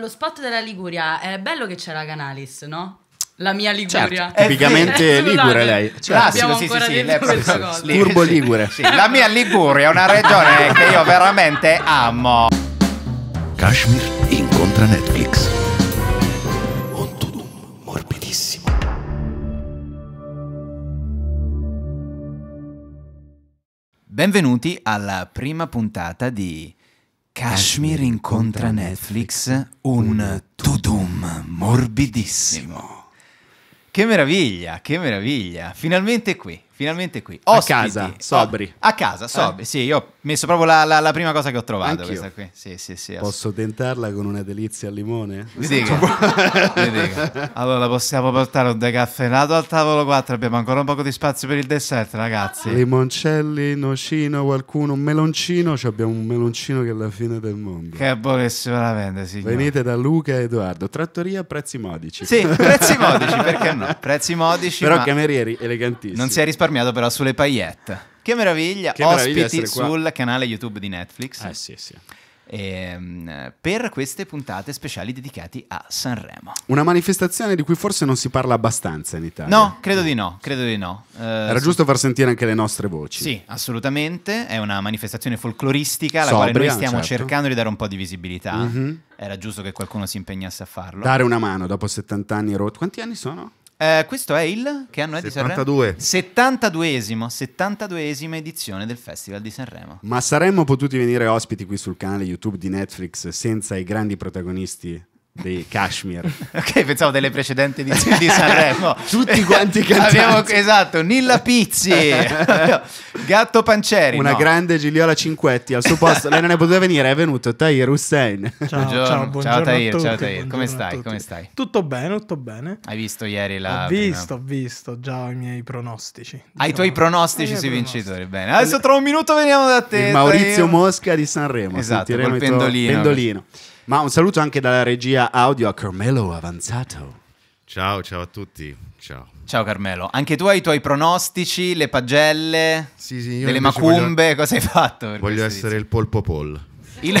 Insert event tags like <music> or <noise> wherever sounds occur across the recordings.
Lo spot della Liguria, è bello che c'era Canalis, no? La mia Liguria. Certo, tipicamente <laughs> eh, Ligure lei. Cioè, Classico, certo. sì, sì, sì, lei proprio, Turbo Ligure. Sì, la mia Liguria è una regione che io veramente amo. Kashmir incontra Netflix. Ontudum, morbidissimo. Benvenuti alla prima puntata di Kashmir incontra Netflix un tudum morbidissimo. Che meraviglia, che meraviglia. Finalmente qui finalmente qui. Ospiti. A casa, oh, sobri. a casa, sobri. Eh. Sì, io ho messo proprio la, la, la prima cosa che ho trovato. Sì, sì, sì, Posso tentarla con una delizia al limone? Vi dico. allora, possiamo portare un decaffeinato al tavolo 4. Abbiamo ancora un po' di spazio per il dessert, ragazzi. Limoncelli, nocino, qualcuno, un meloncino. Cioè abbiamo un meloncino che è la fine del mondo. Che buonissima la vende, signore. Venite da Luca e Edoardo. Trattoria a prezzi modici. Sì, prezzi modici, <laughs> perché no? Prezzi modici. Però ma... camerieri elegantissimi. Non si è risparmiato risparmiato però sulle paillette. Che meraviglia, che meraviglia ospiti sul canale YouTube di Netflix. Eh sì, sì. Ehm, per queste puntate speciali dedicate a Sanremo. Una manifestazione di cui forse non si parla abbastanza in Italia. No, credo di no, credo di no. Eh, Era sì. giusto far sentire anche le nostre voci. Sì, assolutamente, è una manifestazione folcloristica alla Sobria, quale noi stiamo certo. cercando di dare un po' di visibilità. Mm-hmm. Era giusto che qualcuno si impegnasse a farlo. Dare una mano dopo 70 anni rotto. Quanti anni sono? Eh, questo è il che anno è 72. di Sanremo? 72esimo, 72esima edizione del Festival di Sanremo. Ma saremmo potuti venire ospiti qui sul canale YouTube di Netflix senza i grandi protagonisti di Kashmir. <laughs> ok, pensavo delle precedenti edizioni di <laughs> Sanremo. Tutti quanti <laughs> cantanti. Abbiamo, esatto, Nilla Pizzi, Gatto Panceri. Una no. grande Giliola Cinquetti al suo posto. Lei non ne poteva venire, è venuto Tahir Hussein. Ciao, buongiorno, ciao, buongiorno ciao Tahir, ciao Tahir. Come stai, come stai? Tutto bene, tutto bene. Hai visto ieri la... Ho visto, ho visto già i miei pronostici. Diciamo. i tuoi diciamo. pronostici sui vincitori, bene. Adesso tra un minuto veniamo da te. Il Maurizio Mosca di Sanremo. Esatto, col pendolino. pendolino. Ma un saluto anche dalla regia audio a Carmelo Avanzato. Ciao, ciao a tutti. Ciao. Ciao Carmelo, anche tu hai i tuoi pronostici, le pagelle, sì, sì, io delle macumbe, voglio... cosa hai fatto? voglio essere il polpo poll. Il... <laughs>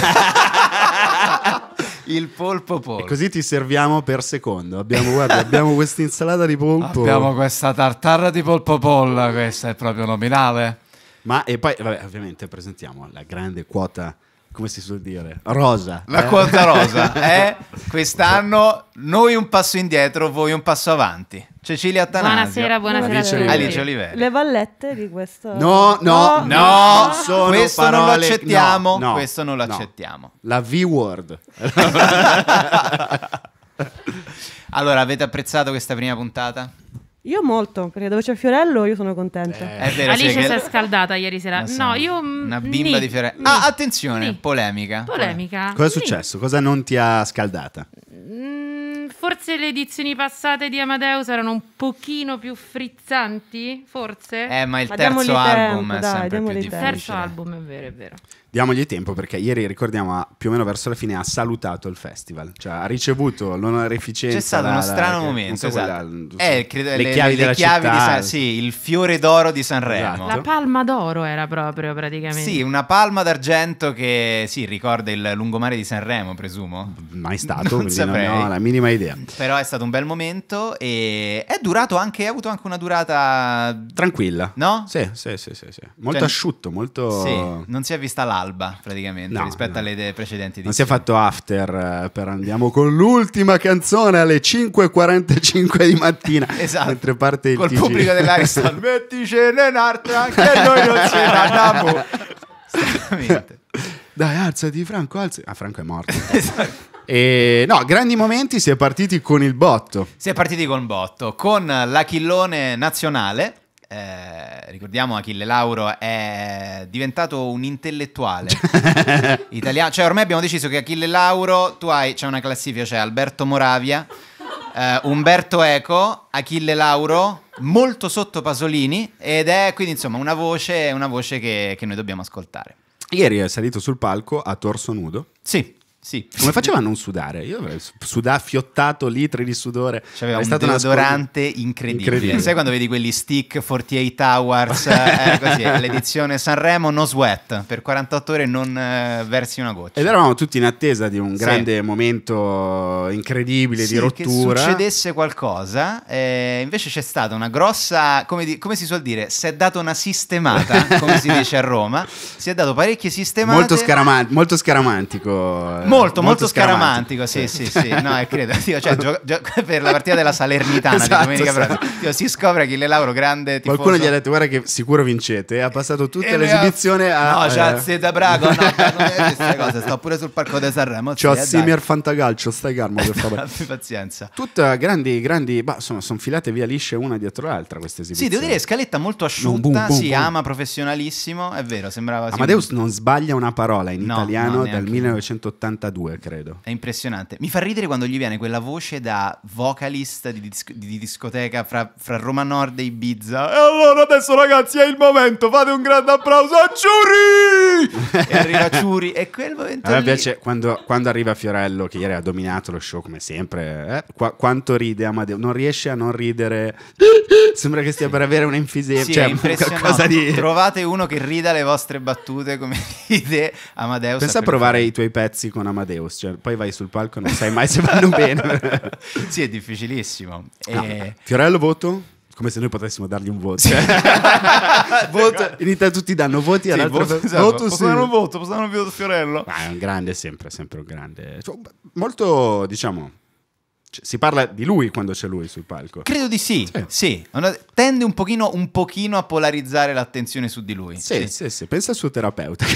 il polpo polpo. E così ti serviamo per secondo. Abbiamo, guarda, abbiamo questa insalata di polpo. Abbiamo questa tartarra di polpo polla, questa è proprio nominale. Ma e poi, vabbè, ovviamente presentiamo la grande quota come si suol dire, rosa. La eh? quota rosa Eh? <laughs> quest'anno noi un passo indietro, voi un passo avanti. Cecilia Attanasio. Buonasera, buonasera. Alice Olivelli. Alice Olivelli. Le vallette di questo... No, no, no, no, no. Sono questo parole... non lo accettiamo, no, no, questo non lo accettiamo. La V-word. <laughs> allora, avete apprezzato questa prima puntata? Io molto, perché dove c'è Fiorello io sono contenta. Eh, è vero, Alice si è scaldata ieri sera. So, no, io... Una mm, bimba ni, di Fiorello. ah, attenzione, ni. polemica. Polemica. Cosa è successo? Cosa non ti ha scaldata? Mm, forse le edizioni passate di Amadeus erano un pochino più frizzanti, forse. Eh, ma il terzo album dai, è sempre più difficile. Il terzo album, è vero, è vero diamogli tempo perché ieri, ricordiamo, più o meno verso la fine ha salutato il festival, cioè ha ricevuto l'onoreficenza C'è stato la, uno strano la, momento, esatto. quella, eh, credo, le, le, chiavi, le, le chiavi città, di San, sì, il fiore d'oro di Sanremo. Esatto. La palma d'oro era proprio praticamente. Sì, una palma d'argento che sì, ricorda il lungomare di Sanremo, presumo. Mai stato, <laughs> non saprei. non ho la minima idea. Però è stato un bel momento e è durato anche, ha avuto anche una durata tranquilla. No? Sì, sì, sì, sì, sì. molto cioè, asciutto, molto Sì, non si è vista là all'alba praticamente no, rispetto no. alle idee precedenti. Non si è fatto after eh, per andiamo con l'ultima canzone alle 5.45 di mattina. <laughs> esatto. Mentre parte il Col TG. pubblico dell'Ariston. <laughs> Metticene in un'altra, anche <laughs> noi non ce la andiamo. Esattamente. Dai, alzati Franco, alzati. Ah, Franco è morto. esatto. E, no, grandi momenti, si è partiti con il botto. Si è partiti con il botto, con l'achillone nazionale eh, ricordiamo Achille Lauro è diventato un intellettuale <laughs> italiano, cioè ormai abbiamo deciso che Achille Lauro, tu hai, c'è una classifica, c'è cioè Alberto Moravia, eh, Umberto Eco, Achille Lauro, molto sotto Pasolini ed è quindi insomma una voce, una voce che, che noi dobbiamo ascoltare. Ieri è salito sul palco a torso nudo. Sì. Sì. Come faceva a non sudare? Io avrei sudato, fiottato litri di sudore. è un stato deodorante incredibile. incredibile. Sai quando vedi quelli stick 48 hours, eh, <laughs> eh così, l'edizione Sanremo no sweat, per 48 ore non eh, versi una goccia. Ed eravamo tutti in attesa di un grande sì. momento incredibile sì, di rottura. Che succedesse qualcosa, eh, invece c'è stata una grossa, come, di, come si suol dire, si è data una sistemata, <laughs> come si dice a Roma, si è dato parecchie sistemate. Molto, scaraman- molto scaramantico eh, molto, molto scaramantico. Sì, sì, sì. No, eh, credo. Dio, cioè, <laughs> gio- gio- per la partita della Salernitana esatto, di domenica esatto. Dio, si scopre che le Lauro, grande tifoso. Qualcuno gli ha detto, guarda che sicuro vincete. Ha passato tutta e l'esibizione ha... a... No, c'ha eh. Zeta Brago, no, <laughs> queste cose. Sto pure sul palco di Sanremo. C'ho sì, eh, Simir Fantacalcio, stai calmo per <laughs> favore. pazienza. Tutte grandi, grandi... Ma insomma, sono filate via lisce una dietro l'altra queste esibizioni. Sì, devo dire, scaletta molto asciutta, boom, si boom. ama professionalissimo. È vero, sembrava... Amadeus non sbaglia una parola in no, italiano no, dal 1980 92, credo. È impressionante. Mi fa ridere quando gli viene quella voce da vocalist di, disc- di discoteca fra-, fra, Roma Nord e Ibiza. E allora adesso ragazzi è il momento, fate un grande applauso a Ciuri! <laughs> e arriva Ciuri, e quel momento... A me invece, quando, quando, arriva Fiorello, che ieri ha dominato lo show come sempre, eh? Qu- quanto ride Amadeo, non riesce a non ridere... Sembra che stia per avere un'infisema. Sì, cioè, qualcosa di. Trovate uno che rida le vostre battute come <laughs> ride Amadeus. Pensa a provare fare. i tuoi pezzi con Amadeus. Cioè, poi vai sul palco e non sai mai se vanno <laughs> bene. sì, è difficilissimo. No. Ah, eh, Fiorello, voto? come se noi potessimo dargli un voto. Sì. <laughs> voto in Italia tutti danno voti sì, all'altro voto, esatto. voto posso sì. dare un voto, posso dare un voto Fiorello. Ma è un grande sempre, sempre un grande. Cioè, molto, diciamo, cioè, si parla di lui quando c'è lui sul palco. Credo di sì, sì. sì. tende un pochino, un pochino, a polarizzare l'attenzione su di lui. Sì, sì, sì, sì. pensa al suo terapeuta. <laughs>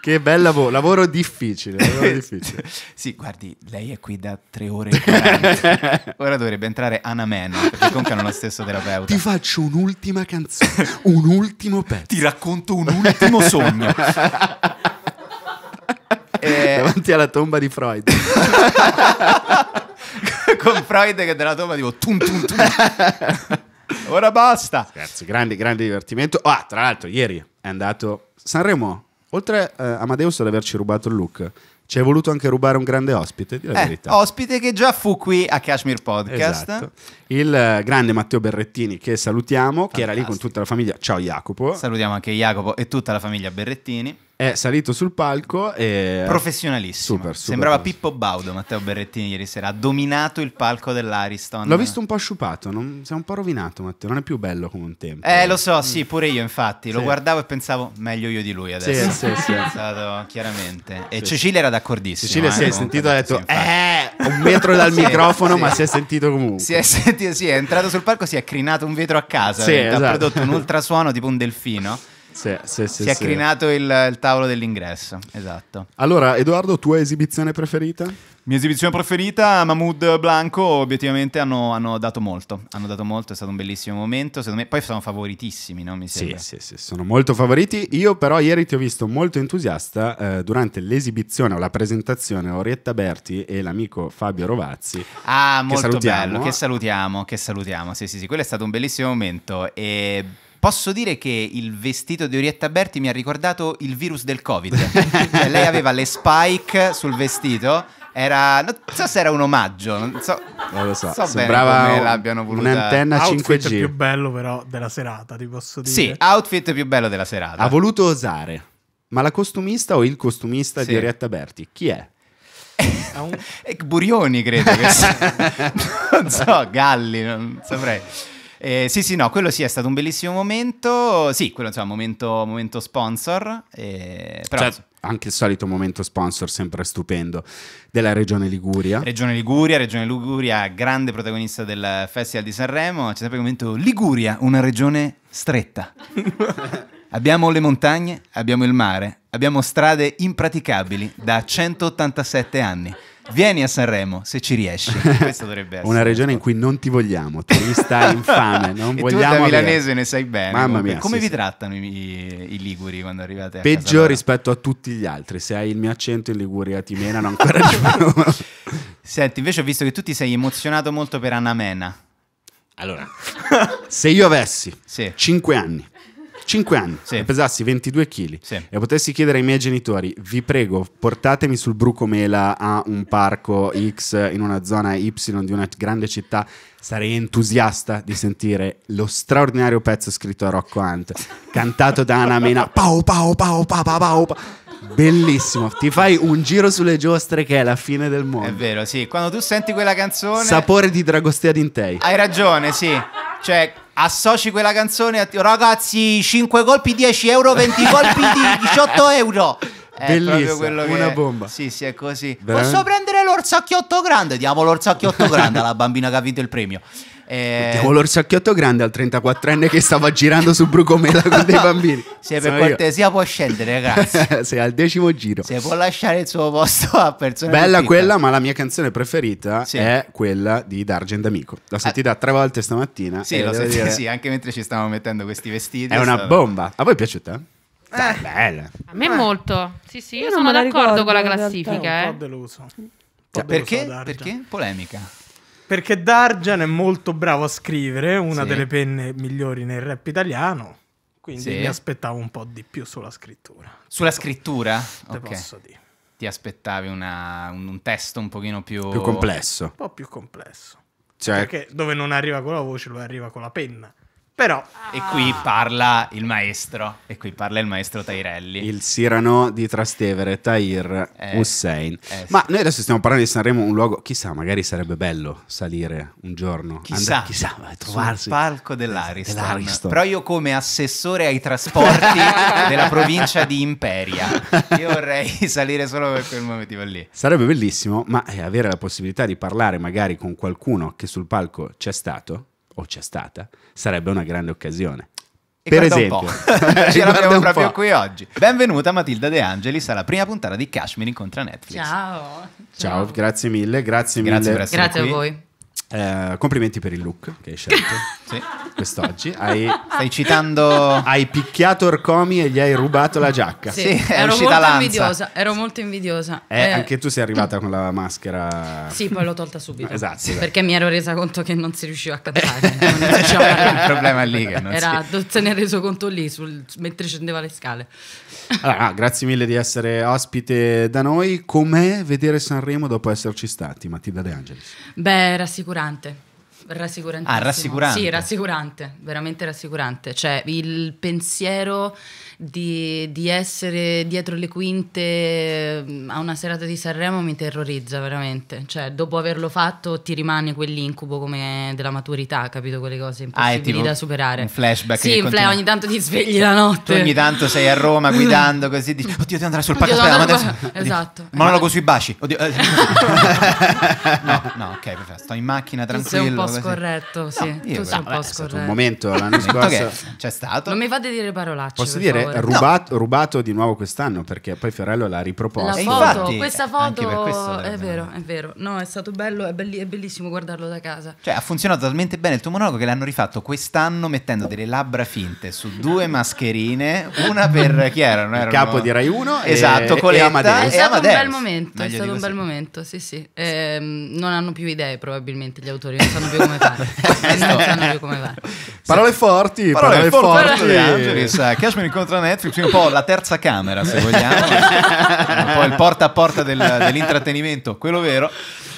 che bel lavoro, lavoro difficile, lavoro difficile. sì, guardi, lei è qui da tre ore <laughs> Ora dovrebbe entrare Anna Meno, perché comunque hanno lo stesso terapeuta. Ti faccio un'ultima canzone, un ultimo pezzo. Ti racconto un ultimo sogno. <laughs> E... Eh, Davanti alla tomba di Freud. <laughs> Con Freud che della tomba dico tum tum tum. Ora basta. Scherzo, grande, grande divertimento. Ah, tra l'altro, ieri è andato Sanremo. Oltre eh, Amadeus ad averci rubato il look, ci è voluto anche rubare un grande ospite, di la eh, verità. Ospite che già fu qui a Kashmir Podcast. Esatto. Il eh, grande Matteo Berrettini che salutiamo, Fantastico. che era lì con tutta la famiglia. Ciao Jacopo. Salutiamo anche Jacopo e tutta la famiglia Berrettini è salito sul palco e... Professionalissimo. Super, super Sembrava Pippo Baudo, Matteo Berrettini ieri sera. Ha dominato il palco dell'Ariston. L'ho visto un po' sciupato, non... è un po' rovinato Matteo, non è più bello come un tempo. Eh, lo so, sì, pure io infatti. Sì. Lo guardavo e pensavo, meglio io di lui adesso. Sì, sì, sì. Stato, chiaramente. E sì. Cecilia era d'accordissimo. Cecilia eh, si è sentito e ha detto, eh, un metro dal <laughs> microfono, ma si è sentito comunque. Si è sentito, sì, è entrato sul palco, si è crinato un vetro a casa. Sì, esatto. Ha prodotto un ultrasuono tipo un delfino. Sì, sì, sì, si è crinato il, il, tavolo dell'ingresso, esatto. Allora, Edoardo, tua esibizione preferita? Mia esibizione preferita, Mahmoud Blanco, obiettivamente hanno, hanno, dato molto, hanno dato molto, è stato un bellissimo momento, secondo me, poi sono favoritissimi, no? Mi sembra. Sì, sì, sono molto favoriti. Io però ieri ti ho visto molto entusiasta eh, durante l'esibizione o la presentazione Orietta Berti e l'amico Fabio Rovazzi. Ah, molto che bello, che salutiamo, che salutiamo, sì, sì, sì, quello è stato un bellissimo momento e Posso dire che il vestito di Orietta Berti mi ha ricordato il virus del Covid. cioè, lei aveva le spike sul vestito. Era, non so se era un omaggio, non so, non lo so, so sembrava bene un, l'abbiano voluta. un'antenna 5G. Outfit più bello però della serata, ti posso dire. Sì, outfit più bello della serata. Ha voluto osare, ma la costumista o il costumista sì. di Orietta Berti, chi è? Un... <laughs> Burioni credo che <laughs> non so, Galli, non saprei. Eh, sì, sì, no, quello sì è stato un bellissimo momento. Sì, quello insomma, momento, momento sponsor. Eh, però, cioè, anche il solito momento sponsor, sempre stupendo, della Regione Liguria. Regione Liguria, Regione Liguria, grande protagonista del Festival di Sanremo. C'è sempre il momento Liguria, una regione stretta. <laughs> Abbiamo le montagne, abbiamo il mare, abbiamo strade impraticabili da 187 anni. Vieni a Sanremo se ci riesci. <laughs> Questo dovrebbe essere. Una regione in cui non ti vogliamo, turista infame, <laughs> non e vogliamo. Tu da milanese avere. ne sai bene. Mamma mia. Come sì, vi sì. trattano i, i, liguri quando arrivate a Peggio rispetto a tutti gli altri. Se hai il mio accento in Liguria ti menano ancora di <laughs> più. Senti, invece ho visto che tu ti sei emozionato molto per Anna Mena. Allora, se io avessi sì. anni 5 anni sì. pesassi 22 kg sì. e potessi chiedere ai miei genitori, vi prego, portatemi sul Bruco Mela a un parco X in una zona Y di una grande città, sarei entusiasta di sentire lo straordinario pezzo scritto da Rocco Hunt, cantato da Anna Mena, pau pau pau pau pau pau. pau. Bellissimo, ti fai un giro sulle giostre che è la fine del mondo. È vero, sì, quando tu senti quella canzone... Sapore di Dragostea Dintei. Hai ragione, sì. Cioè, associ quella canzone a... Ragazzi, 5 colpi 10 euro, 20 colpi 18 <laughs> euro. È Bellissima, una che... bomba. Sì, sì, è così. Veramente? Posso prendere l'orsacchiotto grande? Diamo l'orsacchiotto <laughs> grande alla bambina che ha vinto il premio. Eh, color l'orsacchiotto grande al 34enne che stava girando su Brucomela con dei bambini. <laughs> Se per cortesia può scendere, ragazzi. <laughs> se al decimo giro. Se può lasciare il suo posto a persone. Bella quella, ma la mia canzone preferita sì. è quella di Dargen D'Amico. L'ho eh. sentita ah. tre volte stamattina. Sì, l'ho sentita, dire... sì, anche mentre ci stavamo mettendo questi vestiti. È una stato... bomba. A voi è piaciuta? Eh. Bella. A me eh. molto. Sì, sì, io, io sono d'accordo con la classifica. Eh. un po' eh. deluso. Po deluso perché? Perché? Polemica. Perché Darjan è molto bravo a scrivere, una sì. delle penne migliori nel rap italiano. Quindi sì. mi aspettavo un po' di più sulla scrittura. Sulla scrittura? Te okay. posso dire. Ti aspettavi una, un, un, testo un pochino più... Più complesso. Un po' più complesso. Cioè... Perché dove non arriva con la voce, lo arriva con la penna. Però, ah. e qui ah. parla il maestro, e qui parla il maestro Tairelli. Il Sirano di Trastevere, Tair eh, Hussein. Eh, Ma noi adesso stiamo parlando di Sanremo, un luogo, chissà, magari sarebbe bello salire un giorno. Chissà, Andrà, chissà trovarsi. Sul palco dell'Ariston. dell'Ariston. Però io come assessore ai trasporti <laughs> della provincia di Imperia, io vorrei salire solo per quel momento lì. Sarebbe bellissimo, ma eh, avere la possibilità di parlare magari con qualcuno che sul palco c'è stato, o c'è stata, sarebbe una grande occasione. E per esempio, <laughs> <laughs> ci eravamo proprio qui oggi. Benvenuta Matilda De Angelis alla prima puntata di Cashmere incontra Netflix. Ciao, ciao. ciao, grazie mille, grazie, grazie mille. Grazie, grazie a voi. Eh, complimenti per il look che hai scelto. sì quest'oggi. <laughs> Hai, Stai citando... Hai picchiato Orcomi e gli hai rubato la giacca. Sì, sì ero, molto invidiosa, ero molto invidiosa. Eh, eh, Anche tu sei arrivata <clears throat> con la maschera... Sì, poi l'ho tolta subito. esatto, esatto, Perché mi ero resa conto che non si riusciva a cantare. <laughs> <laughs> il problema lì che non Era, si... Se ne è reso conto lì, sul, mentre scendeva le scale. Allora, ah, grazie mille di essere ospite da noi. Com'è vedere Sanremo dopo esserci stati, Mattia De Angelis? Beh, rassicurante Rassicurante. Ah, rassicurante. Sì, rassicurante, veramente rassicurante. Cioè, il pensiero di, di, essere dietro le quinte mm, a una serata di Sanremo mi terrorizza veramente. Cioè, dopo averlo fatto ti rimane quell'incubo come della maturità, capito? Quelle cose ah, impossibili ah, da superare. Un flashback. Sì, un ogni tanto ti svegli la notte. Tu ogni tanto sei a Roma <laughs> guidando così, dici, oddio ti andrà sul parco, aspetta, ma adesso... Esatto. Monologo sui baci. Oddio. Eh. <laughs> no, no, ok, perfetto. Sto in macchina tranquillo. Tu sei un po' scorretto, sì. No, tu sei un po' scorretto. un momento l'anno scorso. c'è stato. Non mi fate dire parolacce. Posso dire? rubato, no. rubato, di nuovo quest'anno perché poi Fiorello l'ha riproposto. La eh, foto, infatti, questa foto è vero, è vero. No, è stato bello, è, belli, è, bellissimo guardarlo da casa. Cioè, ha funzionato talmente bene il tuo monologo che l'hanno rifatto quest'anno mettendo delle labbra finte su due mascherine, una per chi era? erano... Il capo di Rai 1 esatto, e, con le Amadeus. È stato Amadeus. un bel momento, Meglio è stato un bel momento, sì, sì. Eh, non hanno più idee probabilmente gli autori, non sanno più come fare. <laughs> non sanno più come fare. Parole forti, parole, parole forti. forti. Angeli, sa, incontra Netflix, un po' la terza camera se vogliamo, un po' il porta a porta del, dell'intrattenimento, quello vero.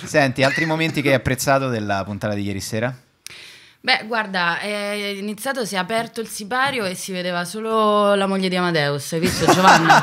Senti, altri momenti che hai apprezzato della puntata di ieri sera? Beh, guarda, è iniziato, si è aperto il sipario e si vedeva solo la moglie di Amadeus, hai visto Giovanna?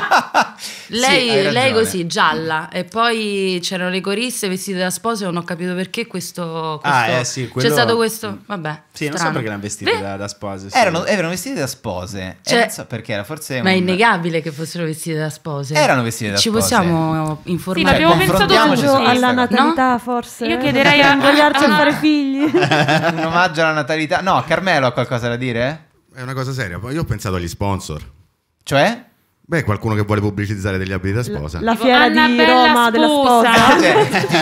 lei, <laughs> sì, lei così, gialla, e poi c'erano le coriste vestite da spose, non ho capito perché questo... Ah, questo ah, eh, sì, quello... C'è stato questo, vabbè. Sì, strano. non so perché erano vestite da, da, spose. Sì. Erano, erano, vestite da spose, eh, cioè, so perché era forse... Ma un... è innegabile che fossero vestite da spose. Erano vestite da spose. Ci possiamo informare. Sì, l'abbiamo pensato alla natalità no? forse. Io chiederei a... a invogliarci a fare figli. <laughs> un omaggio alla alla natalità. No, Carmelo ha qualcosa da dire? È una cosa seria. Io ho pensato agli sponsor. Cioè? Beh, qualcuno che vuole pubblicizzare degli abiti da sposa. La, la fiera Anna di Roma sposa. della sposa.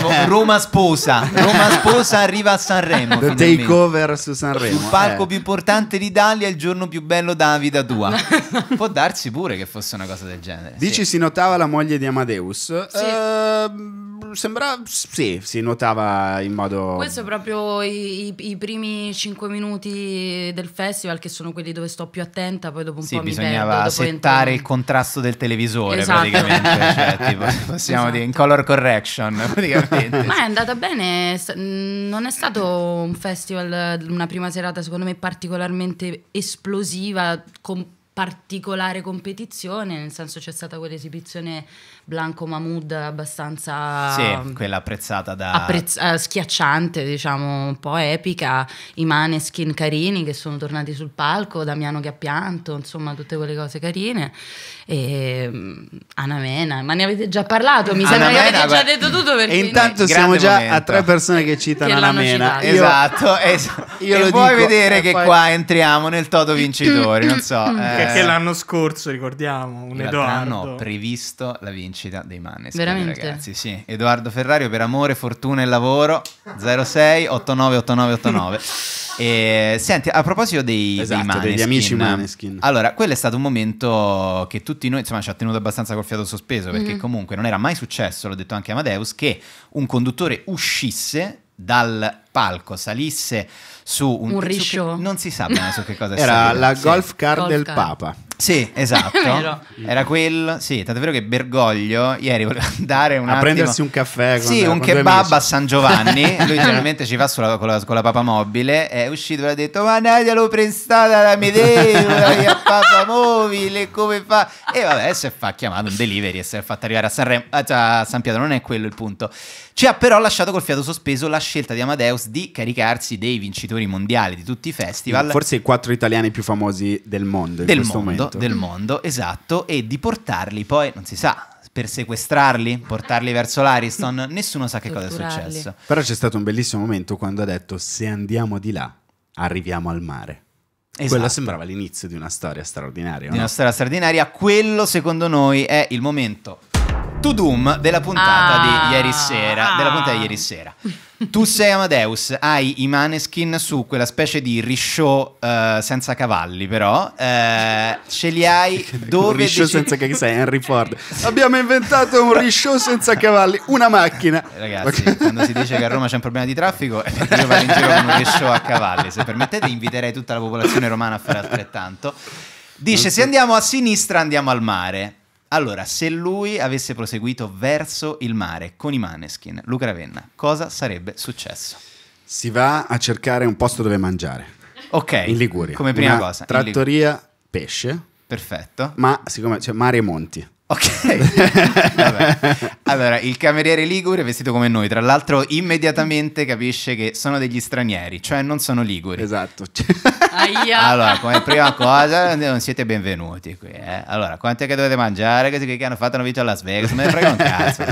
Cioè, <laughs> <laughs> Roma sposa. Roma sposa arriva a Sanremo. The finalmente. takeover su Sanremo. Il palco eh. più importante d'Italia, il giorno più bello da vita tua. <laughs> Può darsi pure che fosse una cosa del genere. Dici sì. si notava la moglie di Amadeus. Sì. Uh, sembrava. Sì, si notava in modo. Questo è proprio i, i, i, primi 5 minuti del festival, che sono quelli dove sto più attenta. Poi dopo un sì, po' mi bisognava mi settare entro... il contrasto del televisore, esatto. praticamente. cioè, <laughs> tipo, possiamo esatto. dire in color correction, <laughs> praticamente. Ma è andata bene. Non è stato un festival, una prima serata, secondo me, particolarmente esplosiva. Con particolare competizione, nel senso c'è stata quell'esibizione Blanco Mahmoud abbastanza... Sì, quella apprezzata da... Apprezz eh, schiacciante, diciamo, un po' epica, i maneskin carini che sono tornati sul palco, Damiano che ha pianto, insomma tutte quelle cose carine, e ehm, Anna ma ne avete già parlato, mi sembra Mena, che avete già detto tutto perché... E intanto noi... siamo già momento. a tre persone che citano che Anna Citato. Esatto, es- io e lo puoi vedere che poi... qua entriamo nel toto vincitore, non so. <clears throat> Eh anche eh. l'anno scorso, ricordiamo, un Edoardo. hanno previsto la vincita dei Maneskin, Veramente? ragazzi. Sì, Edoardo Ferrario per amore, fortuna e lavoro 06 89 89 89. E, senti, a proposito dei, esatto, dei degli amici Maneskin. Allora, quello è stato un momento che tutti noi, insomma, ci ha tenuto abbastanza col fiato sospeso, perché mm-hmm. comunque non era mai successo, l'ho detto anche Amadeus, che un conduttore uscisse dal palco, salisse su un, un riscio. Che, non si sa bene su che cosa <laughs> Era salire, la sì. golf car golf del car. Papa. Sì, <laughs> esatto. Era quel, sì, tanto è vero che Bergoglio ieri voleva <laughs> andare un a attimo, prendersi un caffè Sì, un kebab a San Giovanni, lui generalmente ci fa sulla, con, la, con la papamobile, è uscito e ha detto "Ma Nadia l'ho prestata da Medeo, papamobile, come fa? E vabbè, si è fa chiamato un delivery e si è fatto arrivare a, Sanremo, a San Pietro, non è quello il punto. Ci ha però lasciato col fiato sospeso la scelta di Amadeus di caricarsi dei vincitori mondiali di tutti i festival. Forse i quattro italiani più famosi del mondo del mondo, momento. Del mondo, esatto, e di portarli poi, non si sa, per sequestrarli, portarli verso l'Ariston, <laughs> nessuno sa che cosa è successo. Però c'è stato un bellissimo momento quando ha detto se andiamo di là, arriviamo al mare. Esatto. Quella sembrava l'inizio di una storia straordinaria. Di una storia straordinaria. Quello, secondo noi, è il momento to doom della puntata ah, di ieri sera. Ah. Della puntata di ieri sera. <laughs> Tu sei Amadeus, hai i maneskin su quella specie di risciò uh, senza cavalli, però uh, ce li hai dove... Un risciò dici... senza cavalli, sei Henry Ford. Abbiamo inventato un risciò senza cavalli, una macchina. Ragazzi, quando si dice che a Roma c'è un problema di traffico, è <laughs> perché io vado in giro con un risciò a cavalli. Se permettete inviterei tutta la popolazione romana a fare altrettanto. Dice, so. se andiamo a sinistra andiamo al mare allora, se lui avesse proseguito verso il mare con i Maneskin, Luca Ravenna, cosa sarebbe successo? Si va a cercare un posto dove mangiare. Ok. In Liguria. Come prima Una cosa. Trattoria, pesce. Perfetto. Ma siccome c'è cioè, mare e monti. Ok, <laughs> allora il cameriere Ligure è vestito come noi, tra l'altro immediatamente capisce che sono degli stranieri, cioè non sono Liguri. Esatto. Aia. Allora, come prima cosa, non siete benvenuti qui. Eh? Allora, quant'è che dovete mangiare? Questi che hanno fatto una vita a Las Vegas, me ne frega un cazzo.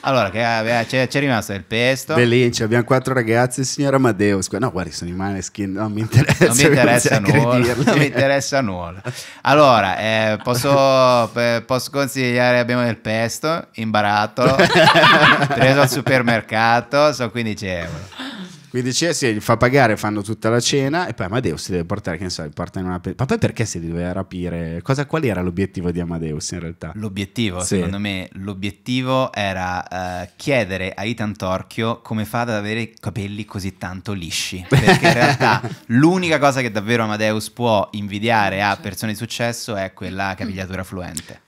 Allora, c'è, c'è rimasto il pesto. Bellinci, abbiamo quattro ragazzi, il signor Amadeus. No, guardi, sono i maneskin, non mi interessa. Non mi interessa, <laughs> non nulla, non mi interessa nulla. Allora, eh, posso, posso, consigliare, abbiamo il pesto in barattolo, <laughs> preso al supermercato, sono 15 euro. Quindi Cersei gli fa pagare, fanno tutta la cena e poi Amadeus si deve portare, che ne so, porta in una... Pe- Ma poi perché si doveva rapire? Cosa, qual era l'obiettivo di Amadeus in realtà? L'obiettivo, sì. secondo me, l'obiettivo era uh, chiedere a Itan Torchio come fa ad avere i capelli così tanto lisci. <laughs> Perché in realtà l'unica cosa che davvero Amadeus può invidiare a certo. persone di successo è quella mm. capigliatura fluente.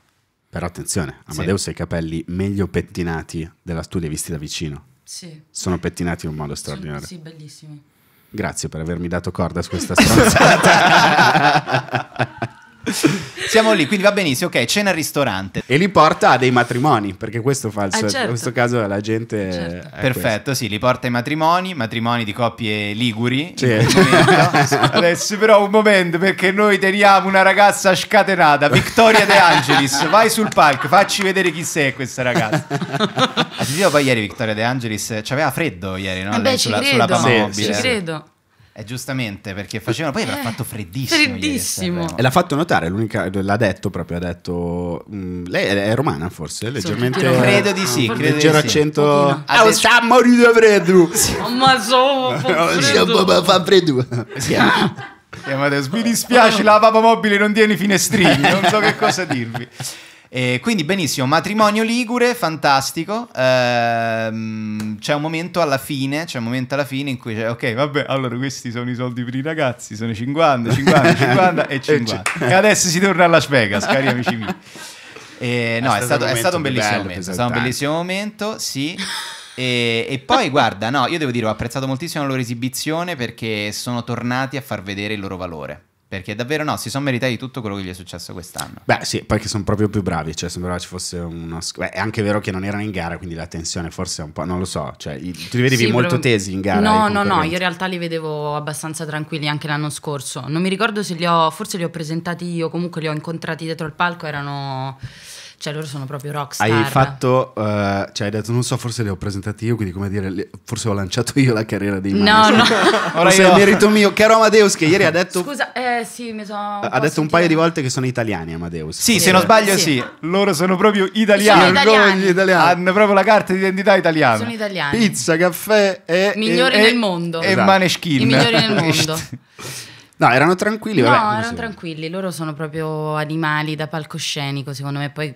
Però attenzione, Amadeus sì. ha i capelli meglio pettinati della studia visti da vicino. Sì. Sono pettinati in un modo straordinario. Sì, bellissimi. Grazie per avermi dato corda su questa stronzata. <laughs> <laughs> Siamo lì, quindi va benissimo, ok, cena al ristorante. E li porta a dei matrimoni, perché questo fa il eh, certo. in questo caso la gente... Certo. Perfetto, questo. sì, li porta ai matrimoni, matrimoni di coppie liguri. Sì. Adesso però un momento, perché noi teniamo una ragazza scatenata, Victoria De Angelis, vai sul palco, facci vedere chi sei questa ragazza. <laughs> Ah, ti dico poi ieri Victoria De Angelis, c'aveva freddo ieri, no? Eh beh, Lei, sulla, credo. sulla Pamobile. Sì, ci credo. Eh, giustamente, perché facevano. Poi avrà eh, fatto freddissimo. Freddissimo. e l'ha fatto notare, l'ha detto proprio, ha detto. Mh, mm, lei è, romana, forse? Leggermente. So, credo di sì. Credo leggero di sì. accento. <laughs> <laughs> oh, sta morendo freddo. Ma so, fa freddo. Eh, mi dispiace, la <laughs> mobile non tiene finestrini, non so che cosa dirvi. E quindi benissimo, matrimonio ligure, fantastico. Ehm, c'è un momento alla fine, c'è un momento alla fine in cui c'è, ok, vabbè, allora questi sono i soldi per i ragazzi, sono 50, 50, 50 e 50. e adesso si torna a Las Vegas, cari amici miei. E, no, è, è, stato, è, stato, un bellissimo bello, momento, è stato un bellissimo momento, sì. E, e, poi guarda, no, io devo dire, ho apprezzato moltissimo la loro esibizione perché sono tornati a far vedere il loro valore. Perché davvero no, si sono meritati tutto quello che gli è successo quest'anno. Beh, sì, perché sono proprio più bravi. Cioè, sembrava ci fosse uno. Beh, è anche vero che non erano in gara, quindi la tensione forse è un po'. Non lo so. Cioè, tu li vedevi sì, molto però... tesi in gara. No, eh, no, no, io in realtà li vedevo abbastanza tranquilli anche l'anno scorso. Non mi ricordo se li ho. Forse li ho presentati io, comunque li ho incontrati dietro al palco. Erano cioè loro sono proprio rockstar. Hai fatto, uh, cioè hai detto, non so, forse le ho presentate io, quindi come dire, forse ho lanciato io la carriera dei Maneskin. No, no. <laughs> Ora è merito mio, caro Amadeus che ieri ha detto... Scusa, eh, sì, mi sono... Ha detto un paio di volte che sono italiani Amadeus. Sì, se non sbaglio sì. Loro sono proprio italiani. Sono italiani. Hanno proprio la carta di identità italiana. Sono italiani. Pizza, caffè e... Migliori e, nel mondo. E esatto. Maneskin. I migliori nel <laughs> mondo. <laughs> No, erano tranquilli. Vabbè, no, erano tranquilli, loro sono proprio animali da palcoscenico, secondo me. Poi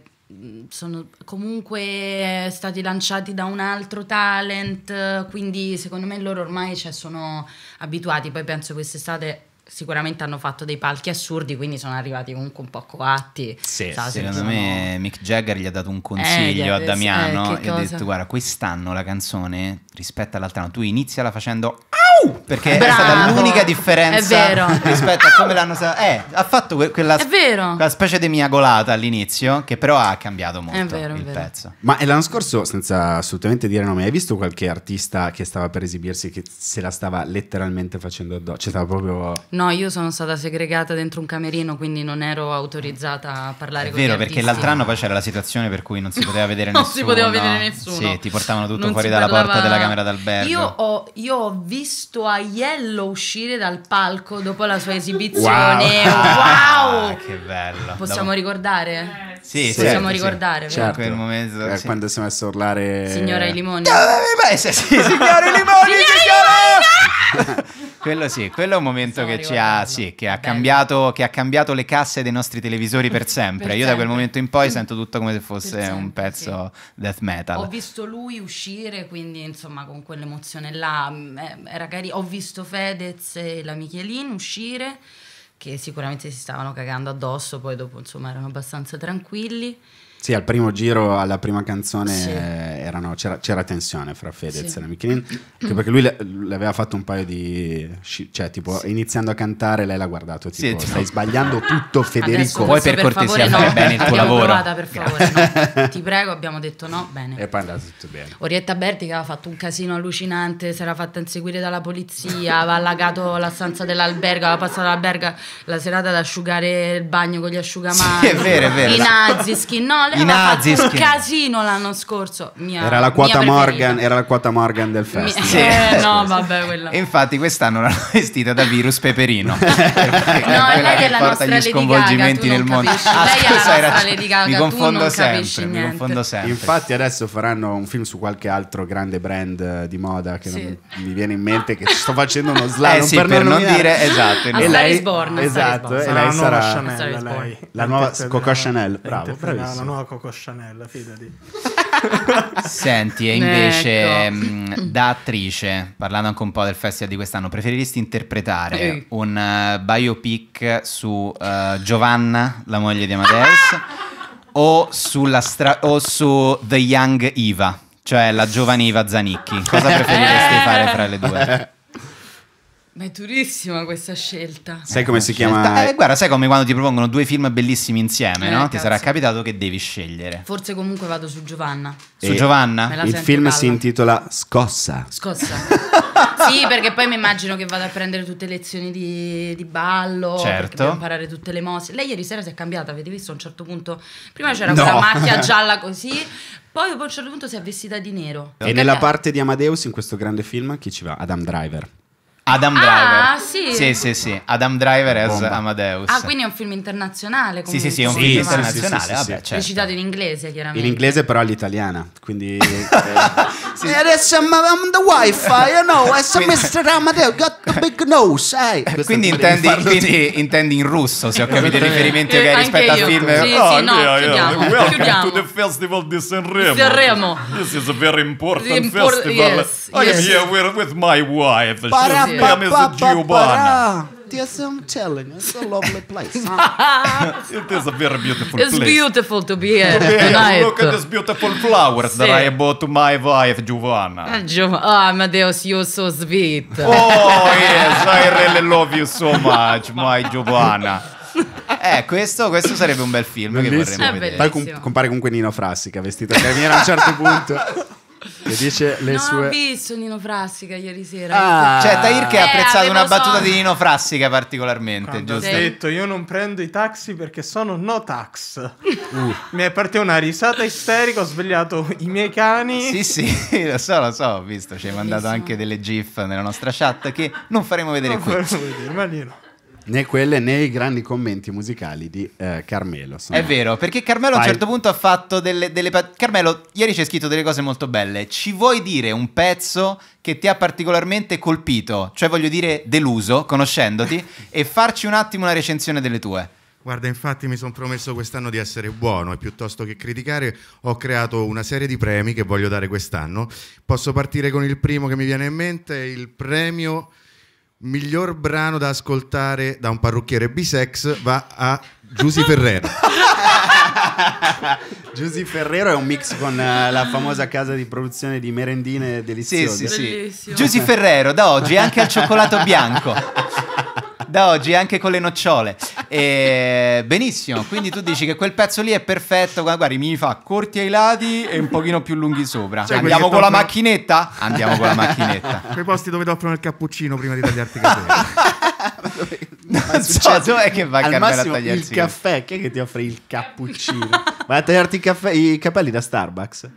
sono comunque eh, stati lanciati da un altro talent, quindi secondo me loro ormai cioè, sono abituati. Poi penso quest'estate sicuramente hanno fatto dei palchi assurdi, quindi sono arrivati comunque un po' coatti. Sì, so, secondo sentiamo... me Mick Jagger gli ha dato un eh, consiglio eh, a Damiano eh, e ha detto guarda, quest'anno la canzone rispetto all'altra, tu inizia la facendo perché Bravo. è stata l'unica differenza <laughs> rispetto a come l'hanno eh, ha fatto que quella, quella, specie di miagolata all'inizio che però ha cambiato molto vero, il pezzo ma l'anno scorso senza assolutamente dire nome hai visto qualche artista che stava per esibirsi che se la stava letteralmente facendo addosso cioè stava proprio No, io sono stata segregata dentro un camerino, quindi non ero autorizzata a parlare È con vero, perché l'altro anno poi c'era la situazione per cui non si poteva vedere nessuno. <laughs> Non si poteva vedere nessuno. Sì, ti portavano tutto non fuori dalla parlava... porta della camera d'albergo. Io ho, io ho, visto Aiello uscire dal palco dopo la sua esibizione. Wow! wow! <laughs> Ah, che bello. Possiamo Dopo... ricordare? Sì, sì possiamo certo, ricordare. Sì. Certo. Quel momento, eh, sì. Quando si è messo a urlare... Signora ai limoni. signora ai limoni, <laughs> quello sì, quello è un momento che, ha, sì, che, ha cambiato, che, ha, cambiato, le casse dei nostri televisori per sempre. per Io sempre. da quel momento in poi sento tutto come se fosse sempre, un pezzo sì. death metal. Ho visto lui uscire, quindi insomma con quell'emozione là mm, eh, era carino. Ho visto Fedez e la Michelin uscire che sicuramente si stavano cagando addosso, poi dopo insomma erano abbastanza tranquilli. Sì, al primo giro, alla prima canzone sì. erano, c'era, tensione fra Fedez sì. e Michelin, anche perché lui le, aveva fatto un paio di... cioè tipo sì. iniziando a cantare lei l'ha guardato tipo, sì, stai no. sbagliando tutto Federico. Adesso, Poi per, per cortesia fare no, bene il tuo lavoro. Provata, per favore, no. ti prego, abbiamo detto no, bene. E poi è andato tutto bene. Orietta Berti che aveva fatto un casino allucinante, si era fatta inseguire dalla polizia, aveva allagato la stanza dell'albergo, aveva passato l'albergo la serata ad asciugare il bagno con gli asciugamani. Sì, è vero, è vero. I nazi, skin, no, madre in ha fatto un casino l'anno scorso. Mia, era, la quota Morgan, era la quota Morgan del festival. sì. <laughs> eh, no, vabbè, quella. E infatti quest'anno l'hanno <laughs> vestita da virus peperino. <laughs> no, è lei della porta gli sconvolgimenti Gaga, nel mondo. Ah, lei scusa, era Lady Gaga, mi confondo sempre, mi confondo sempre. Infatti adesso faranno un film su qualche altro grande brand eh, di moda che sì. non mi viene in mente che sto facendo uno slalom eh sì, per, per, non, nominare. dire esatto. Ah, e lei, esatto, e lei sarà la nuova Coco Chanel, bravo, bravissimo. La nuova Coco Chanel, fidati. <laughs> Senti, e invece ecco. Mm, da attrice, parlando anche un po' del festival di quest'anno, preferiresti interpretare Ehi. un uh, biopic su uh, Giovanna, la moglie di Amadeus, o, sulla stra- o su The Young Iva, cioè la giovane Iva Zanicchi? Cosa <laughs> preferiresti fare fra le due? <laughs> Ma è durissima questa scelta. Sai come eh, si chiama? Eh, guarda, sai come quando ti propongono due film bellissimi insieme, eh, no? Cazzo. Ti sarà capitato che devi scegliere. Forse comunque vado su Giovanna. E su Giovanna? Il film calma. si intitola Scossa. Scossa. <laughs> sì, perché poi mi immagino che vada a prendere tutte le lezioni di, di ballo, certo. imparare tutte le mosse. Lei ieri sera si è cambiata, avete visto a un certo punto? Prima c'era no. una macchia <laughs> gialla così, poi a un certo punto si è vestita di nero. E nella parte di Amadeus, in questo grande film, chi ci va? Adam Driver. Adam ah, Driver. Ah, sì. Sì, sì, sì. Adam Driver as Bomba. Amadeus. Ah, quindi è un film internazionale comunque. Sì, sì, sì, è un film internazionale, vabbè, certo. Recitato in inglese, chiaramente. In inglese però all'italiana, quindi <laughs> eh, sì. Eh, adesso I'm, I'm the wifi, you know, eh, as quindi... Mr. Amadeo got the big nose. Hey. Eh. Quindi, intendi, quindi intendi, in russo, se ho capito il riferimento che hai rispetto al film. Sì, oh, sì, no, yeah, yeah. Welcome chiudiamo. to the festival di Sanremo. Sanremo. This is a very important impor- festival. Yes, I yes. am here with, with my wife. Para, She's pa, pa, pa, Giovanna. Matthiasum telling. It's a lovely place. <laughs> it is a very beautiful it's place. It's beautiful to be here tonight. Look at these beautiful flowers sì. that I bought to my wife, Giovanna. Eh, Giovanna, Ah, Giov oh, Amadeus, you're so sweet. Oh, yes, I really love you so much, my Giovanna. Eh, questo, questo, sarebbe un bel film bellissimo. che vorremmo eh, vedere. Poi compare comunque Nino Frassica vestito a carmine a un certo punto. Che dice le no, sue... ho visto Nino Frassica ieri sera. Ah, cioè, Tahir che ha eh, apprezzato eh, una battuta so. di Nino Frassica particolarmente. Quando giusto? Ho detto, io non prendo i taxi perché sono no tax. Uh. Mi è partita una risata isterica, ho svegliato i miei cani. Sì, sì, <laughs> lo so, lo so, ho visto. Ci hai mandato anche delle gif nella nostra chat che non faremo vedere non qui. Faremo vedere, ma lì né quelle né i grandi commenti musicali di eh, Carmelo. Sono... È vero, perché Carmelo Fai... a un certo punto ha fatto delle, delle... Carmelo, ieri c'è scritto delle cose molto belle. Ci vuoi dire un pezzo che ti ha particolarmente colpito, cioè voglio dire deluso, conoscendoti, <laughs> e farci un attimo una recensione delle tue? Guarda, infatti mi sono promesso quest'anno di essere buono e piuttosto che criticare ho creato una serie di premi che voglio dare quest'anno. Posso partire con il primo che mi viene in mente, il premio miglior brano da ascoltare da un parrucchiere bisex va a Giussi Ferrero. <laughs> Giussi Ferrero è un mix con uh, la famosa casa di produzione di merendine deliziose. Sì, sì, sì. Giusy Ferrero da oggi è anche al cioccolato bianco. <laughs> da oggi anche con le nocciole. <laughs> E, benissimo, quindi tu dici che quel pezzo lì è perfetto. Guarda, guardi, mi fa corti ai lati e un pochino più lunghi sopra. Cioè, Andiamo con la macchinetta? Andiamo con la macchinetta. <laughs> Quei posti dove doppiono il cappuccino prima di tagliarti i capelli. non so, cioè, dov'è che va a cambiare a tagliarsi il caffè? Chi è che ti offre il cappuccino? Vai <laughs> a tagliarti i, caffè, i capelli da Starbucks?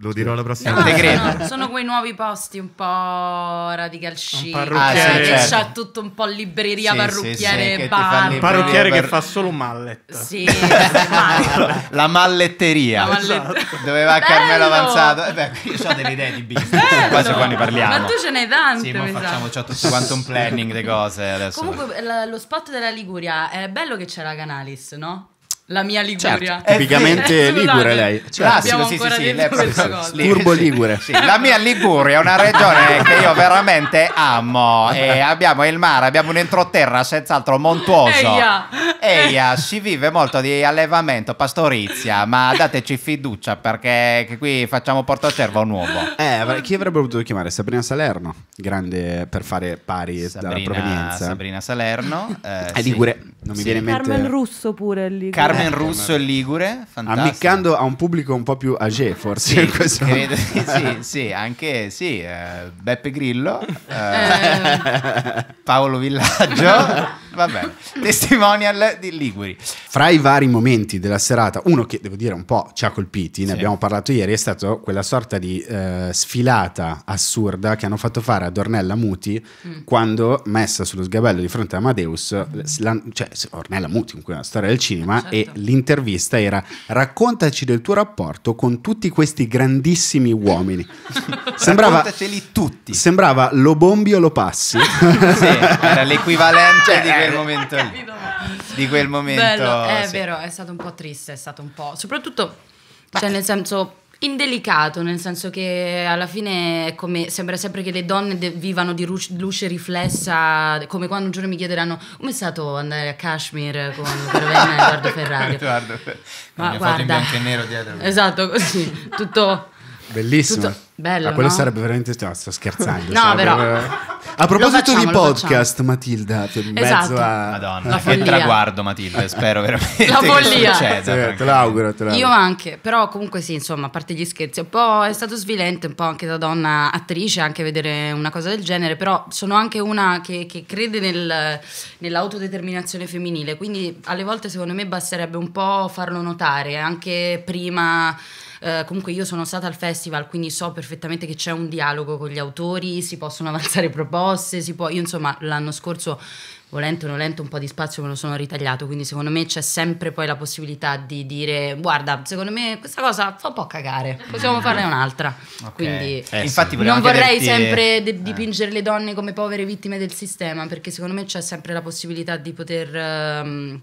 Lo dirò alla prossima no, sono, <laughs> sono, quei nuovi posti un po' radical chic. Ah, sì, che certo. c'ha tutto un po' libreria sì, parrucchiere sì, sì bar. Un parrucchiere che fa solo un mallet. Sì, <laughs> la, malletteria. La mallet... Esatto. Dove va Carmelo Avanzato? Eh beh, io ho delle idee di business. Quasi qua ne parliamo. Ma tu ce n'hai tante. Sì, ma facciamo già tutto quanto un planning di cose adesso. Comunque lo spot della Liguria è bello che c'era Canalis, no? La mia Liguria. Certo, tipicamente Ligure lei. Classico, certo. sì, sì, sì, lei proprio, Turbo Ligure. Sì, la mia Liguria è una regione che io veramente amo. E abbiamo il mare, abbiamo un entroterra senz'altro montuoso. Eia. Eia, si vive molto di allevamento, pastorizia, ma dateci fiducia perché qui facciamo portocervo un uovo. Eh, chi avrebbe potuto chiamare? Sabrina Salerno, grande per fare pari Sabrina, dalla provenienza. Sabrina Salerno. Eh, Ligure, non mi viene in mente. Carmel Russo pure lì. Carmen ramen ecco, russo e ligure, fantastico. Ammiccando a un pubblico un po' più agé, forse. Sì, questo... credo, sì, sì, anche sì, eh, Beppe Grillo, <laughs> eh, Paolo Villaggio. <laughs> Va bene. <laughs> Testimonial di Liguri. Fra i vari momenti della serata, uno che devo dire un po' ci ha colpiti, ne sì. abbiamo parlato ieri, è stato quella sorta di eh, sfilata assurda che hanno fatto fare a Dornella Muti mm. quando messa sullo sgabello di fronte a Amadeus, mm. la, cioè Ornella Muti, comunque una storia del cinema, certo. e l'intervista era raccontaci del tuo rapporto con tutti questi grandissimi uomini. <laughs> sembrava, Raccontaceli tutti. Sembrava lo bombi o lo passi. sì, era <laughs> l'equivalente cioè, di quel eh, momento lì. Di quel momento. Bello, è sì. vero, è stato un po' triste, è stato un po'. Soprattutto, Ma... cioè, nel senso indelicato, nel senso che alla fine è come, sembra sempre che le donne de- vivano di ru- luce riflessa, come quando un giorno mi chiederanno come è stato andare a Kashmir con <laughs> Carvena e Edoardo Ferrari. Edoardo Ferrari. Ma guarda, in bianco e nero dietro. Esatto, così, tutto Bellissimo. Tutto... Bello, Ma ah, quello no? sarebbe veramente. No, sto scherzando. <laughs> no, sarebbe... però. A proposito facciamo, di podcast, Matilda, in esatto. mezzo a. Madonna, La che follia. traguardo, Matilda. Spero veramente. La follia. Succeda, eh, te l'auguro, te Io anche, però comunque sì, insomma, a parte gli scherzi, un po' è stato svilente, un po' anche da donna attrice, anche vedere una cosa del genere. Però sono anche una che, che crede nel, nell'autodeterminazione femminile. Quindi alle volte, secondo me, basterebbe un po' farlo notare anche prima eh, comunque io sono stata al festival, quindi so perfettamente che c'è un dialogo con gli autori, si possono <laughs> avanzare proposte, si può... Io insomma l'anno scorso volente o nolente un po' di spazio me lo sono ritagliato, quindi secondo me c'è sempre poi la possibilità di dire guarda, secondo me questa cosa fa un po' cagare, possiamo farne mm. un'altra. Okay. Quindi eh, infatti non vorrei chiederti... sempre de- eh. dipingere eh. le donne come povere vittime del sistema, perché secondo me c'è sempre la possibilità di poter... Um,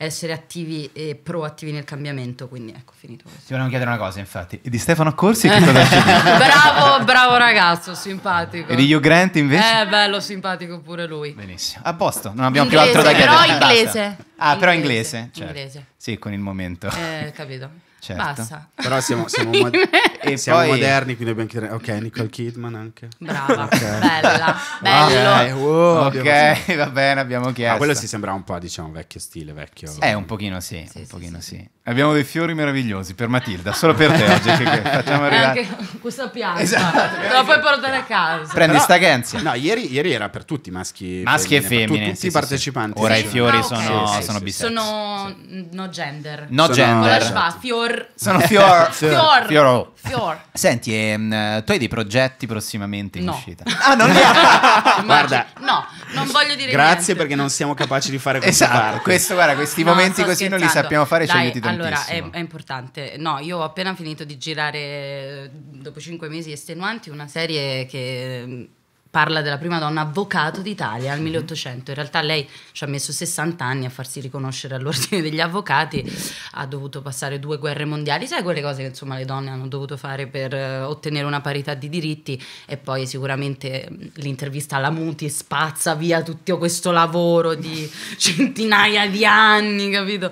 essere attivi e proattivi nel cambiamento. Quindi ecco, finito. Questo. Ti volevamo chiedere una cosa, infatti. di Stefano Corsi <laughs> bravo, bravo ragazzo, simpatico. E di Hugh Grant invece? Eh, bello, simpatico pure lui. Benissimo. A posto, non abbiamo inglese, più altro da chiedere. Però inglese. Basta. Ah, inglese, però inglese. Certo. Inglese. Sì, con il momento. Eh, capito. <laughs> Certo. Basta. Però siamo, siamo, mo <laughs> siamo poi... moderni, quindi dobbiamo chiedere. Ok, Nicole Kidman anche. Brava, okay. bella, <laughs> bello. Ok, wow, okay va bene, abbiamo chiesto. Ma ah, quello si sembra un po', diciamo, vecchio stile, vecchio. Eh, un pochino sì, sì un sì, pochino sì. sì. Abbiamo dei fiori meravigliosi per Matilda, solo per te oggi che, facciamo arrivare. Anche questa pianta. Esatto. Te la puoi portare a casa. Prendi Però, sta Kenzie. No, ieri, ieri, era per tutti maschi. Maschi e femmine. femmine tu, tutti i partecipanti. Ora i fiori ah, sono, sono bisessuali. Sono no gender. No gender. Con la fiori Fior. Sono <laughs> Fior. Fior. Fior. Fior. Senti, ehm, tu hai dei progetti prossimamente in no. uscita? <laughs> Ah, non li ha. guarda. No, non voglio dire Grazie niente. perché non siamo capaci di fare <laughs> questo. Esatto, questo, guarda, questi no, momenti così scherzando. non li sappiamo fare, Dai, ci aiuti allora, tantissimo. Allora, è, è, importante. No, io ho appena finito di girare, dopo cinque mesi estenuanti, una serie che parla della prima donna avvocato d'Italia al 1800. In realtà lei ci ha messo 60 anni a farsi riconoscere all'ordine degli avvocati, ha dovuto passare due guerre mondiali, sai quelle cose che insomma le donne hanno dovuto fare per eh, ottenere una parità di diritti e poi sicuramente l'intervista alla Muti spazza via tutto questo lavoro di <laughs> centinaia di anni, capito?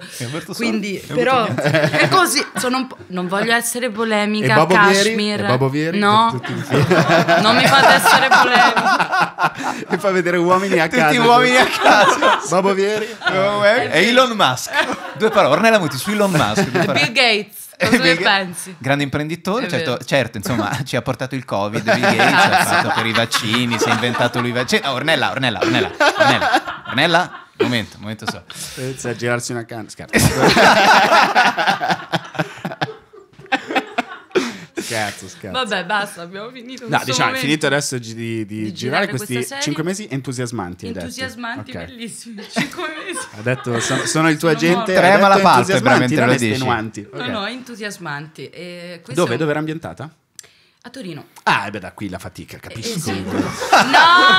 Quindi so, però è così, non voglio essere polemica, e Cashmere, <laughs> no, non mi fate essere polemica. <laughs> e fa vedere uomini a casa. Tutti uomini a casa. Babbo Vieri. e Elon Musk. Due parole, Ornella Muti su Elon Musk. Bill Gates. Cosa eh, ne pensi? Grande imprenditore, certo, certo, insomma, ci ha portato il Covid, Bill Gates ha ah, fatto per i vaccini, si è inventato lui i vaccini. Cioè, no, Ornella, Ornella, Ornella, Ornella, Ornella, momento, momento so. Inizia a girarsi una canna, scherzo. <laughs> scherzo, scherzo. Vabbè, basta, abbiamo finito. No, diciamo, momento. finito adesso di, di, di girare, girare questi cinque mesi entusiasmanti. Entusiasmanti, okay. bellissimi. <laughs> Cinque mesi. ha detto, sono, sono il tuo sono agente. Trema la palpebra mentre lo dici. Okay. No, no, entusiasmanti. Eh, dove, un... dove era ambientata? A Torino. Ah, beh, da qui la fatica, capisco. Eh, eh, no,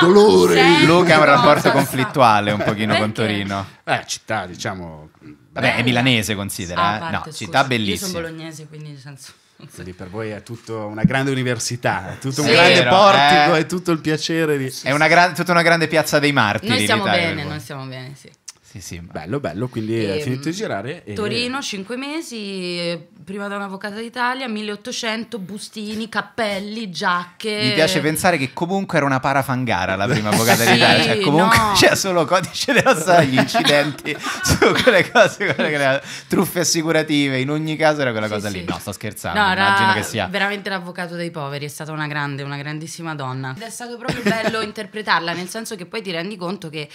<laughs> dolore. Luca ha un rapporto no, conflittuale un pochino perché? con Torino. Beh, città, diciamo... Vabbè, Bella. è milanese, considera. Ah, eh. parte, no, scusa. città bellissima. Io sono bolognese, quindi nel senso... <laughs> Quindi per voi è tutta una grande università, è tutto un grande vero, portico, eh? è tutto il piacere di... È una tutta una grande piazza dei martiri. Noi siamo bene, noi siamo bene, sì. Sì, sì. Bello, bello, quindi e, ehm, finito di girare. E... Torino, 5 mesi, prima da un'avvocata d'Italia, 1800, bustini, cappelli, giacche. Mi piace pensare che comunque era una parafangara la prima avvocata sì, d'Italia, cioè comunque no. c'è solo codice della storia, gli incidenti su quelle cose, quelle truffe assicurative, in ogni caso era quella sì, cosa lì. No, sto scherzando, no, immagino che sia. Veramente l'avvocato dei poveri, è stata una grande, una grandissima donna. Ed è stato proprio bello <laughs> interpretarla, nel senso che poi ti rendi conto che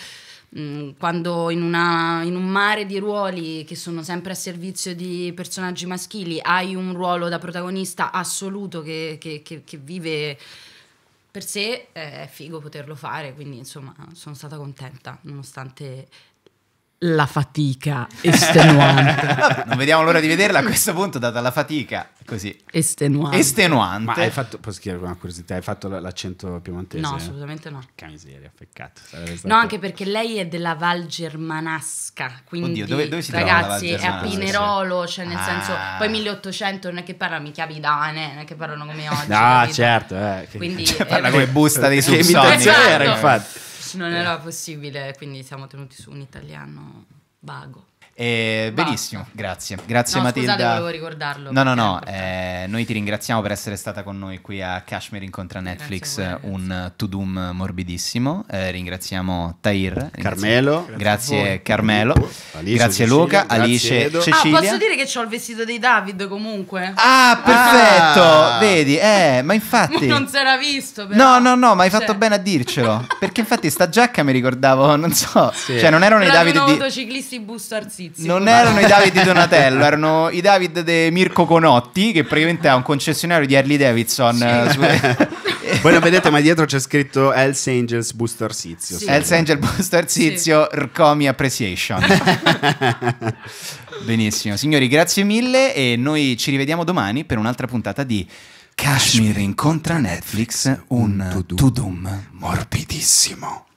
Mm, quando in, una, in, un mare di ruoli che sono sempre a servizio di personaggi maschili hai un ruolo da protagonista assoluto che, che, che, che vive per sé, eh, è figo poterlo fare, quindi insomma sono stata contenta nonostante la fatica estenuante. <laughs> non vediamo l'ora di vederla a questo punto, data la fatica così estenuante. estenuante. Ma hai fatto, posso chiedere una curiosità, hai fatto l'accento piemontese? No, assolutamente no. Che miseria, peccato. Stato... No, anche perché lei è della Val Germanasca, quindi Oddio, dove, dove si ragazzi è a Pinerolo, cioè nel ah. senso, poi 1800 non è che parlano mica bidane, non è che parlano come <laughs> oggi. no, capito? certo. Eh, quindi, <laughs> cioè, parla eh, come busta dei subsogni. Eh, esatto. era infatti non era eh. possibile, quindi siamo tenuti su un italiano vago. Eh, benissimo, grazie. Grazie no, Matilda. Scusate, volevo ricordarlo. No, no, no, eh, noi ti ringraziamo per essere stata con noi qui a Cashmere incontra Netflix, voi, un to doom morbidissimo. Eh, ringraziamo Tair, Carmelo, grazie, grazie Carmelo, Alice, grazie Luca, Alice, grazie Cecilia. Ah, posso dire che ho il vestito dei David comunque? Ah, ah. perfetto. Ah. Vedi, eh, ma infatti <laughs> non si era visto però. No, no, no, ma hai fatto cioè. bene a dircelo, perché infatti sta giacca mi ricordavo, non so, sì. cioè non erano i David di Busto Arsizio. Non erano i David di Donatello, erano i David di Mirko Conotti, che praticamente ha un concessionario di Harley Davidson. Sì. Eh, su... <laughs> Voi lo vedete, ma dietro c'è scritto Hells Angels Busto Arsizio. Sì. Hells Angels Busto Arsizio, sì. Rcomi Appreciation. <laughs> Benissimo, signori, grazie mille e noi ci rivediamo domani per un'altra puntata di Kashmir incontra Netflix, un tudum morbidissimo.